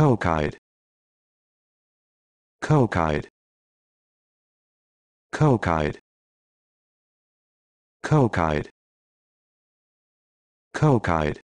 cockeyed cockeyed cockeyed cockeyed cockeyed